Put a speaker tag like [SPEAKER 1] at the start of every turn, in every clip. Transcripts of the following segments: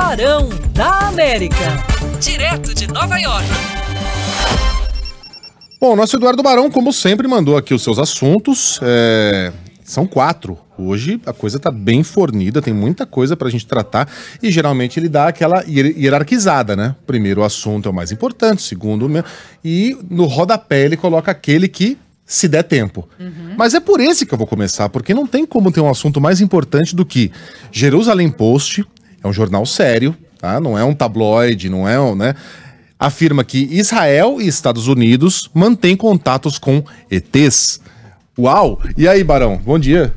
[SPEAKER 1] Barão da América, direto
[SPEAKER 2] de Nova York.
[SPEAKER 1] Bom, nosso Eduardo Barão, como sempre, mandou aqui os seus assuntos. É... São quatro. Hoje a coisa está bem fornida, tem muita coisa para a gente tratar e geralmente ele dá aquela hierarquizada, né? Primeiro o assunto é o mais importante, segundo e no rodapé ele coloca aquele que se der tempo. Uhum. Mas é por esse que eu vou começar, porque não tem como ter um assunto mais importante do que Jerusalém Post, é um jornal sério, tá? Não é um tabloide, não é, um, né? Afirma que Israel e Estados Unidos mantêm contatos com ETs. Uau! E aí, Barão? Bom dia.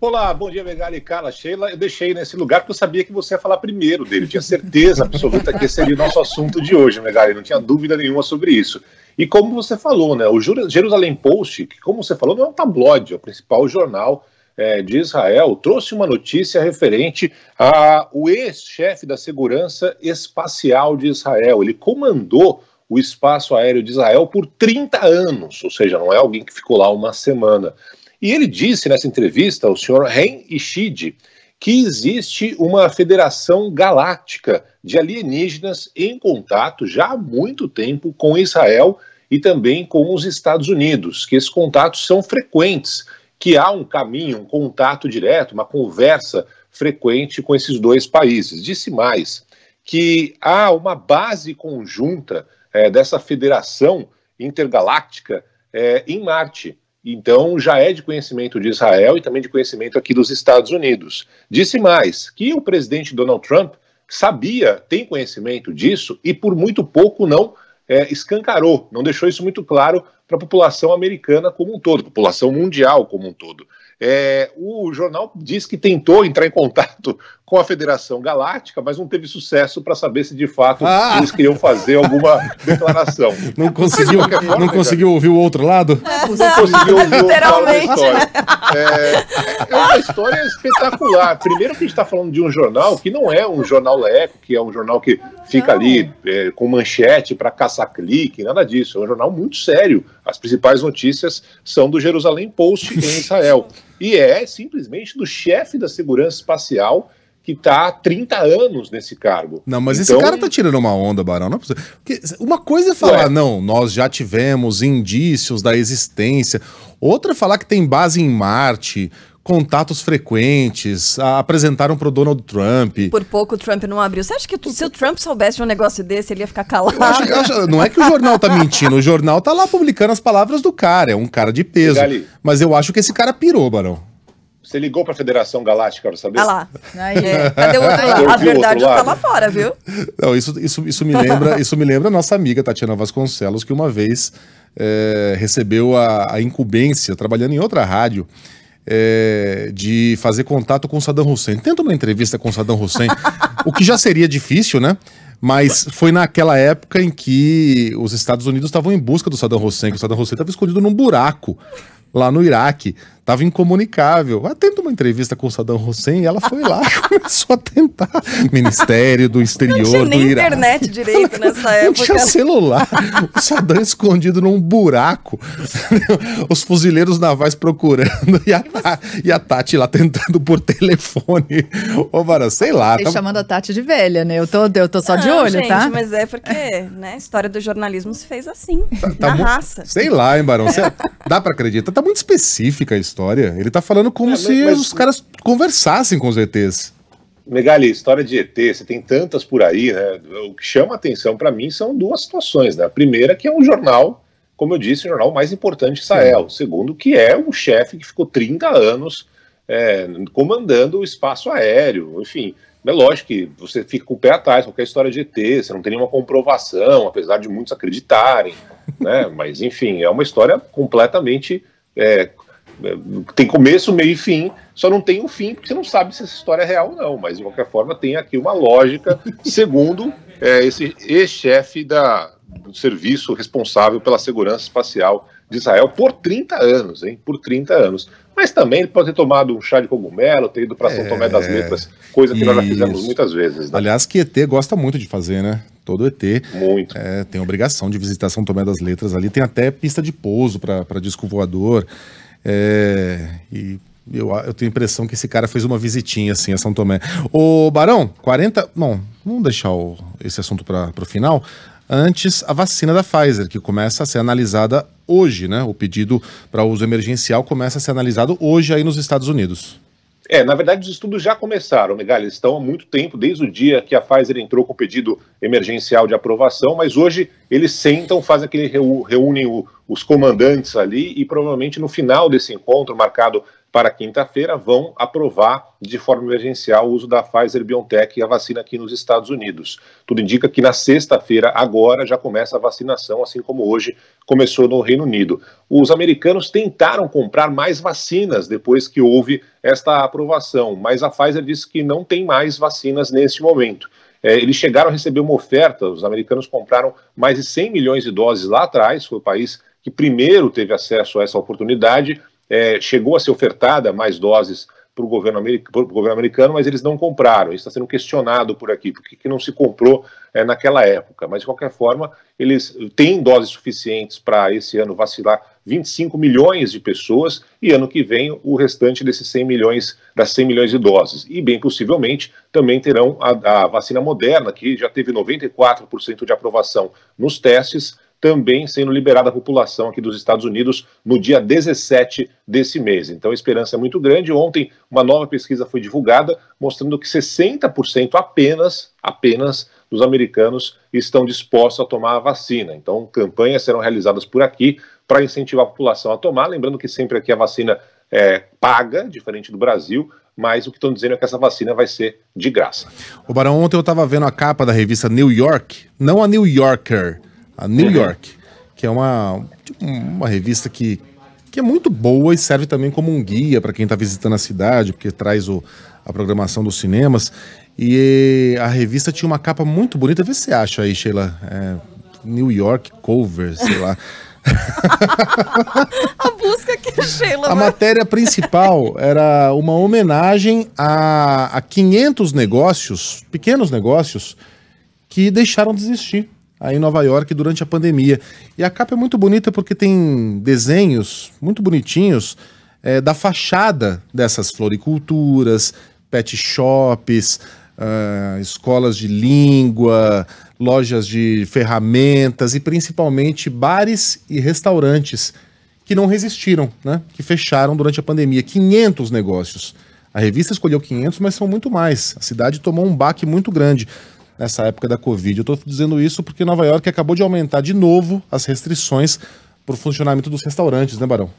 [SPEAKER 2] Olá, bom dia, Megali, Carla, Sheila. Eu deixei nesse lugar porque eu sabia que você ia falar primeiro dele. tinha certeza absoluta que esse seria o nosso assunto de hoje, Megali. Não tinha dúvida nenhuma sobre isso. E como você falou, né? O Jerusalém Post, que como você falou, não é um tabloide, é o principal jornal é, de Israel trouxe uma notícia referente ao ex-chefe da segurança espacial de Israel. Ele comandou o espaço aéreo de Israel por 30 anos, ou seja, não é alguém que ficou lá uma semana. E ele disse nessa entrevista ao senhor Ren Ishid que existe uma federação galáctica de alienígenas em contato já há muito tempo com Israel e também com os Estados Unidos, que esses contatos são frequentes que há um caminho, um contato direto, uma conversa frequente com esses dois países. Disse mais que há uma base conjunta é, dessa federação intergaláctica é, em Marte. Então, já é de conhecimento de Israel e também de conhecimento aqui dos Estados Unidos. Disse mais que o presidente Donald Trump sabia, tem conhecimento disso e por muito pouco não é, escancarou, não deixou isso muito claro para a população americana como um todo, população mundial como um todo. É, o jornal diz que tentou entrar em contato com a Federação Galáctica, mas não teve sucesso para saber se de fato ah. eles queriam fazer alguma declaração. Não conseguiu, forma, não conseguiu ouvir o outro lado? Não, não conseguiu ouvir Literalmente. o outro lado da né? É, é uma história espetacular. Primeiro que a gente está falando de um jornal que não é um jornal leco, que é um jornal que fica não. ali é, com manchete para caçar clique, nada disso. É um jornal muito sério. As principais notícias são do Jerusalém Post em Israel. E é simplesmente do chefe da segurança espacial que está há 30 anos nesse cargo. Não,
[SPEAKER 1] mas então... esse cara tá tirando uma onda, Barão. Não é possível.
[SPEAKER 2] Porque uma coisa é falar,
[SPEAKER 1] não, nós já tivemos indícios da existência. Outra é falar que tem base em Marte, contatos frequentes, apresentaram para o Donald Trump. Por
[SPEAKER 2] pouco o Trump não abriu. Você acha que se o Trump soubesse de um negócio desse, ele ia ficar calado? Acho, acho, não é
[SPEAKER 1] que o jornal tá mentindo, o jornal tá lá publicando as palavras do cara, é um cara de peso. Mas eu acho que esse cara pirou, Barão.
[SPEAKER 2] Você ligou para a Federação Galáctica para saber? Ah lá. Aí, é. Cadê o outro tá lado? A verdade está estava fora, viu?
[SPEAKER 1] Não, isso, isso, isso me lembra, isso me lembra a nossa amiga Tatiana Vasconcelos, que uma vez é, recebeu a, a, incumbência, trabalhando em outra rádio, é, de fazer contato com Saddam Hussein. Tendo uma entrevista com Saddam Hussein, o que já seria difícil, né? Mas foi naquela época em que os Estados Unidos estavam em busca do Saddam Hussein, que o Saddam Hussein estava escondido num buraco lá no Iraque. Tava incomunicável. Atendo ah, uma entrevista com o Saddam Hussein, ela foi lá começou a tentar. Ministério do Exterior não tinha nem internet direito nessa época. Não tinha né? celular. o Saddam escondido num buraco. Os fuzileiros navais procurando e a, e a Tati lá tentando por telefone. Ô, Vara, sei lá. Tá... chamando
[SPEAKER 2] a Tati de velha, né? Eu tô, eu tô só de olho, tá? gente, tá? mas é porque né, a história do jornalismo se fez assim, tá, tá na raça. Sei lá,
[SPEAKER 1] hein, Barão? Cê, é- dá pra acreditar. Tá muito específica a história história. Ele tá falando como é, mas, se mas... os caras conversassem com os
[SPEAKER 2] ETs. Megali, história de ET, você tem tantas por aí, né? O que chama atenção para mim são duas situações, né? A primeira que é um jornal, como eu disse, o jornal mais importante de Israel. O segundo que é um chefe que ficou 30 anos é, comandando o espaço aéreo, enfim. É lógico que você fica com o pé atrás, qualquer história de ET, você não tem nenhuma comprovação, apesar de muitos acreditarem, né? Mas, enfim, é uma história completamente é, é, tem começo, meio e fim, só não tem um fim, porque você não sabe se essa história é real ou não, mas de qualquer forma tem aqui uma lógica, segundo é, esse ex-chefe do serviço responsável pela segurança espacial de Israel por 30 anos, hein? Por 30 anos. Mas também ele pode ter tomado um chá de cogumelo, ter ido para São é... Tomé das é, Letras, coisa que Isso. nós já fizemos muitas vezes. Né?
[SPEAKER 1] Aliás, que ET gosta muito de fazer, né? Todo ET muito. É, tem obrigação de visitar São Tomé das Letras ali. Tem até pista de pouso para disco voador. É, e eu, eu, tenho a impressão que esse cara fez uma visitinha assim a São Tomé. Ô, Barão, 40. Bom, vamos deixar o, esse assunto para o final. Antes, a vacina da Pfizer, que começa a ser analisada hoje, né? O pedido para uso emergencial começa a ser analisado hoje aí nos Estados Unidos.
[SPEAKER 2] É, na verdade, os estudos já começaram, legal. Eles estão há muito tempo, desde o dia que a Pfizer entrou com o pedido emergencial de aprovação, mas hoje eles sentam, fazem aquele reúnem o, os comandantes ali e provavelmente no final desse encontro, marcado para quinta-feira vão aprovar de forma emergencial o uso da Pfizer-BioNTech e a vacina aqui nos Estados Unidos. Tudo indica que na sexta-feira, agora, já começa a vacinação, assim como hoje começou no Reino Unido. Os americanos tentaram comprar mais vacinas depois que houve esta aprovação, mas a Pfizer disse que não tem mais vacinas neste momento. É, eles chegaram a receber uma oferta, os americanos compraram mais de 100 milhões de doses lá atrás, foi o país que primeiro teve acesso a essa oportunidade, é, chegou a ser ofertada mais doses para o governo, americano, mas eles não compraram. Isso está sendo questionado por aqui, porque que não se comprou é, naquela época. Mas, de qualquer forma, eles têm doses suficientes para esse ano vacilar 25 milhões de pessoas e ano que vem o restante desses 100 milhões, das 100 milhões de doses. E, bem possivelmente, também terão a, a vacina moderna, que já teve 94% de aprovação nos testes, também sendo liberada à população aqui dos Estados Unidos no dia 17 desse mês. Então a esperança é muito grande. Ontem uma nova pesquisa foi divulgada mostrando que 60% apenas, apenas dos americanos estão dispostos a tomar a vacina. Então campanhas serão realizadas por aqui para incentivar a população a tomar, lembrando que sempre aqui a vacina é paga, diferente do Brasil, mas o que estão dizendo é que essa vacina vai ser de graça.
[SPEAKER 1] O Barão, ontem eu estava vendo a capa da revista New York, não a New Yorker, a New York, que é uma, tipo, uma revista que, que é muito boa e serve também como um guia para quem está visitando a cidade, porque traz o, a programação dos cinemas. E a revista tinha uma capa muito bonita. Vê se você acha aí, Sheila. É, New York Cover, sei lá. a busca que a Sheila. A matéria principal era uma homenagem a, a 500 negócios, pequenos negócios, que deixaram de existir aí em Nova York durante a pandemia. E a capa é muito bonita porque tem desenhos muito bonitinhos é, da fachada dessas floriculturas, pet shops, uh, escolas de língua, lojas de ferramentas e principalmente bares e restaurantes que não resistiram, né? que fecharam durante a pandemia. 500 negócios. A revista escolheu 500, mas são muito mais. A cidade tomou um baque muito grande nessa época da Covid. Eu estou dizendo isso porque Nova York acabou de aumentar de novo as restrições para o funcionamento dos restaurantes, né, Barão?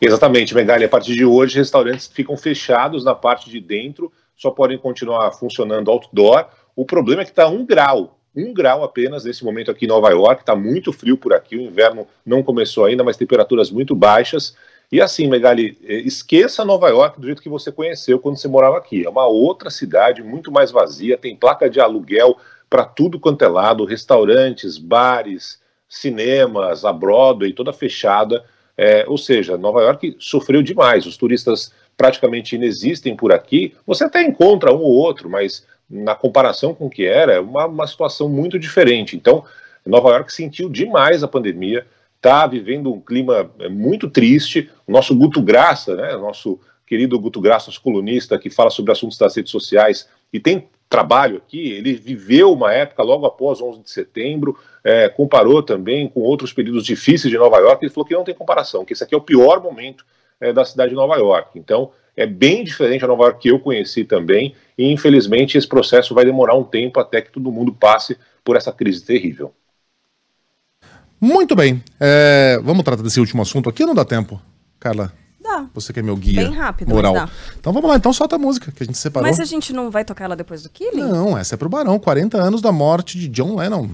[SPEAKER 2] Exatamente, Megali. A partir de hoje, restaurantes ficam fechados na parte de dentro, só podem continuar funcionando outdoor. O problema é que está um grau, um grau apenas nesse momento aqui em Nova York. Está muito frio por aqui, o inverno não começou ainda, mas temperaturas muito baixas. E assim, Megali, é, esqueça Nova York do jeito que você conheceu quando você morava aqui. É uma outra cidade muito mais vazia, tem placa de aluguel para tudo quanto é lado, restaurantes, bares, cinemas, a Broadway toda fechada. É, ou seja, Nova York sofreu demais. Os turistas praticamente inexistem por aqui. Você até encontra um ou outro, mas na comparação com o que era, é uma, uma situação muito diferente. Então, Nova York sentiu demais a pandemia está vivendo um clima é, muito triste. O Nosso Guto Graça, né, nosso querido Guto Graça, nosso colunista, que fala sobre assuntos das redes sociais e tem trabalho aqui, ele viveu uma época logo após 11 de setembro, é, comparou também com outros períodos difíceis de Nova York, ele falou que não tem comparação, que esse aqui é o pior momento é, da cidade de Nova York. Então, é bem diferente a Nova York que eu conheci também, e infelizmente esse processo vai demorar um tempo até que todo mundo passe por essa crise terrível.
[SPEAKER 1] Muito bem. É, vamos tratar desse último assunto aqui ou não dá tempo, Carla? Dá. Você que é meu guia Bem rápido, moral. Então vamos lá, então solta a música que a gente separou. Mas a
[SPEAKER 2] gente não vai tocar ela depois do Killing?
[SPEAKER 1] Não, essa é pro Barão, 40 anos da morte de John Lennon.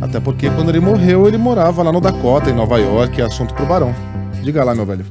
[SPEAKER 1] Até porque quando ele morreu, ele morava lá no Dakota, em Nova York, é assunto pro Barão. Diga lá, meu velho.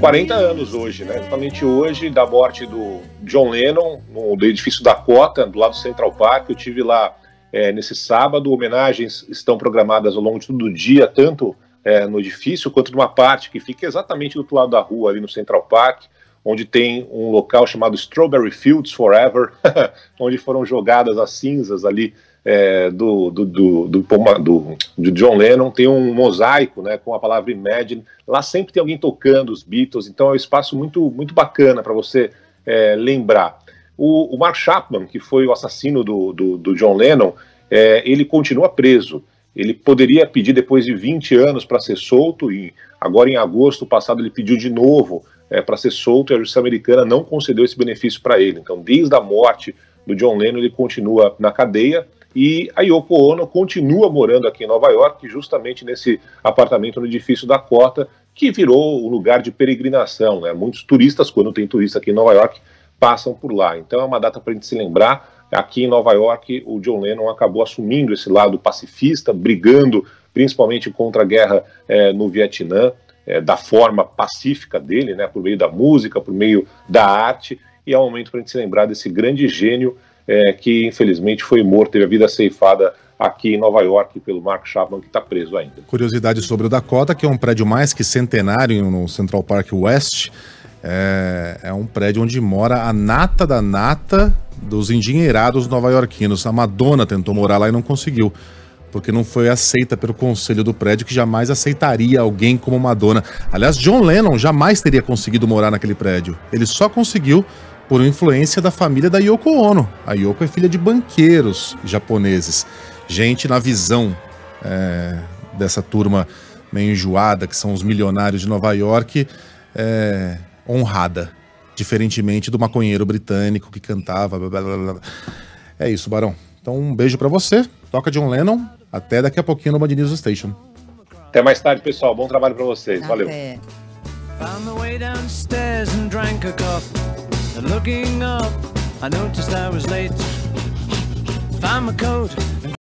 [SPEAKER 2] 40 anos hoje, né? exatamente hoje, da morte do John Lennon, no edifício Dakota, do lado do Central Park, eu tive lá é, nesse sábado. Homenagens estão programadas ao longo de todo o dia, tanto é, no edifício quanto numa parte que fica exatamente do outro lado da rua, ali no Central Park, onde tem um local chamado Strawberry Fields Forever, onde foram jogadas as cinzas ali é, do, do, do, do, do John Lennon. Tem um mosaico né, com a palavra Imagine. Lá sempre tem alguém tocando os Beatles, então é um espaço muito, muito bacana para você é, lembrar. O, o Mark Chapman, que foi o assassino do, do, do John Lennon, é, ele continua preso. Ele poderia pedir depois de 20 anos para ser solto, e agora em agosto passado ele pediu de novo é, para ser solto e a justiça americana não concedeu esse benefício para ele. Então, desde a morte do John Lennon, ele continua na cadeia e a Yoko Ono continua morando aqui em Nova York, justamente nesse apartamento no edifício da Cota, que virou um lugar de peregrinação. Né? Muitos turistas, quando tem turista aqui em Nova York, passam por lá. Então é uma data para a gente se lembrar. Aqui em Nova York, o John Lennon acabou assumindo esse lado pacifista, brigando principalmente contra a guerra é, no Vietnã, é, da forma pacífica dele, né, por meio da música, por meio da arte. E é um momento para a gente se lembrar desse grande gênio é, que infelizmente foi morto, teve a vida ceifada aqui em Nova York pelo Mark Chapman, que está preso ainda.
[SPEAKER 1] Curiosidade sobre o Dakota, que é um prédio mais que centenário no Central Park West. É, é um prédio onde mora a nata da nata dos endinheirados nova-iorquinos. A Madonna tentou morar lá e não conseguiu, porque não foi aceita pelo conselho do prédio, que jamais aceitaria alguém como Madonna. Aliás, John Lennon jamais teria conseguido morar naquele prédio. Ele só conseguiu por influência da família da Yoko Ono. A Yoko é filha de banqueiros japoneses. Gente, na visão é, dessa turma meio enjoada, que são os milionários de Nova York, é, honrada. Diferentemente do maconheiro britânico que cantava. Blá, blá, blá. É isso, Barão. Então, um beijo para você. Toca John Lennon. Até daqui a pouquinho no Band News Station.
[SPEAKER 2] Até mais tarde, pessoal. Bom trabalho para vocês. Até. Valeu. Found my way downstairs and drank a cup. And looking up, I noticed I was late. Found my coat.